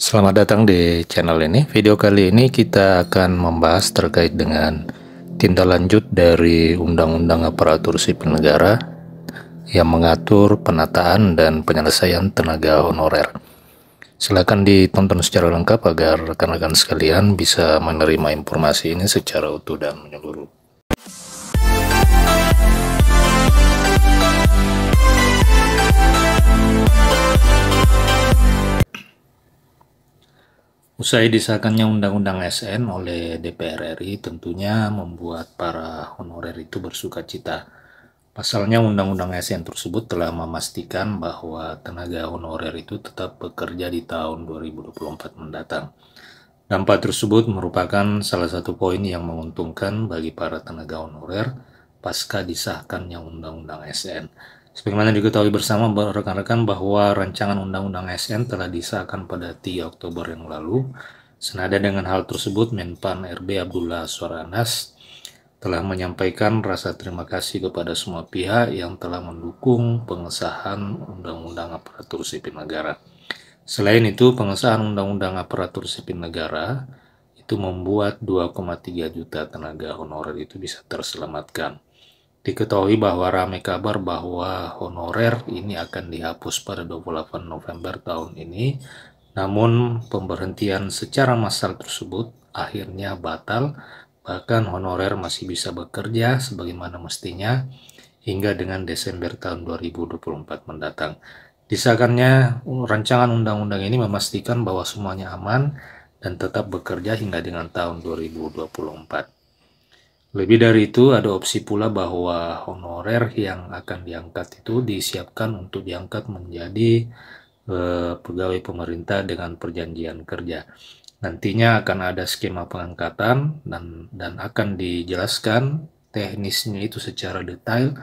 Selamat datang di channel ini. Video kali ini kita akan membahas terkait dengan tindak lanjut dari Undang-Undang Aparatur Sipil Negara yang mengatur penataan dan penyelesaian tenaga honorer. Silakan ditonton secara lengkap agar rekan-rekan sekalian bisa menerima informasi ini secara utuh dan menyeluruh. Usai disahkannya Undang-Undang SN oleh DPR RI tentunya membuat para honorer itu bersuka cita. Pasalnya Undang-Undang SN tersebut telah memastikan bahwa tenaga honorer itu tetap bekerja di tahun 2024 mendatang. Dampak tersebut merupakan salah satu poin yang menguntungkan bagi para tenaga honorer pasca disahkannya Undang-Undang SN. Sebagaimana diketahui bersama rekan-rekan bahwa rancangan undang-undang SN telah disahkan pada 3 Oktober yang lalu. Senada dengan hal tersebut, Menpan RB Abdullah Soranas telah menyampaikan rasa terima kasih kepada semua pihak yang telah mendukung pengesahan Undang-Undang Aparatur Sipil Negara. Selain itu, pengesahan Undang-Undang Aparatur Sipil Negara itu membuat 2,3 juta tenaga honorer itu bisa terselamatkan. Diketahui bahwa ramai kabar bahwa honorer ini akan dihapus pada 28 November tahun ini, namun pemberhentian secara massal tersebut akhirnya batal, bahkan honorer masih bisa bekerja sebagaimana mestinya hingga dengan Desember tahun 2024 mendatang. Disahkannya rancangan undang-undang ini memastikan bahwa semuanya aman dan tetap bekerja hingga dengan tahun 2024. Lebih dari itu, ada opsi pula bahwa honorer yang akan diangkat itu disiapkan untuk diangkat menjadi eh, pegawai pemerintah dengan perjanjian kerja. Nantinya akan ada skema pengangkatan dan, dan akan dijelaskan teknisnya itu secara detail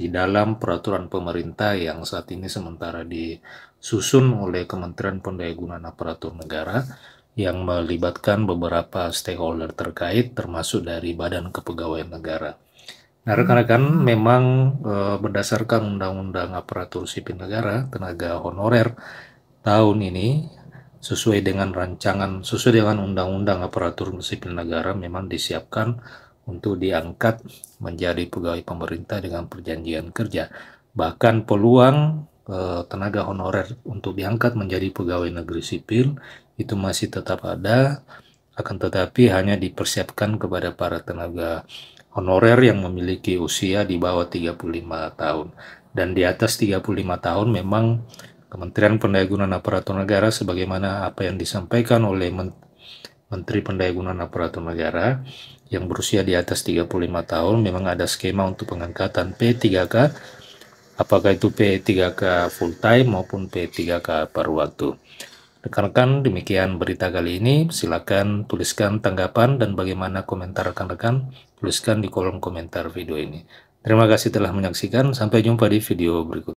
di dalam peraturan pemerintah yang saat ini sementara disusun oleh Kementerian Pendayagunaan Aparatur Negara yang melibatkan beberapa stakeholder terkait termasuk dari Badan Kepegawaian Negara. Nah, rekan-rekan, memang e, berdasarkan Undang-Undang Aparatur Sipil Negara Tenaga Honorer tahun ini sesuai dengan rancangan sesuai dengan Undang-Undang Aparatur Sipil Negara memang disiapkan untuk diangkat menjadi pegawai pemerintah dengan perjanjian kerja. Bahkan peluang eh, tenaga honorer untuk diangkat menjadi pegawai negeri sipil itu masih tetap ada, akan tetapi hanya dipersiapkan kepada para tenaga honorer yang memiliki usia di bawah 35 tahun. Dan di atas 35 tahun memang Kementerian Pendayagunaan Aparatur Negara sebagaimana apa yang disampaikan oleh Menteri Pendayagunaan Aparatur Negara yang berusia di atas 35 tahun memang ada skema untuk pengangkatan P3K apakah itu P3K full time maupun P3K paruh waktu. Rekan-rekan, demikian berita kali ini. Silakan tuliskan tanggapan dan bagaimana komentar rekan-rekan. Tuliskan di kolom komentar video ini. Terima kasih telah menyaksikan. Sampai jumpa di video berikutnya.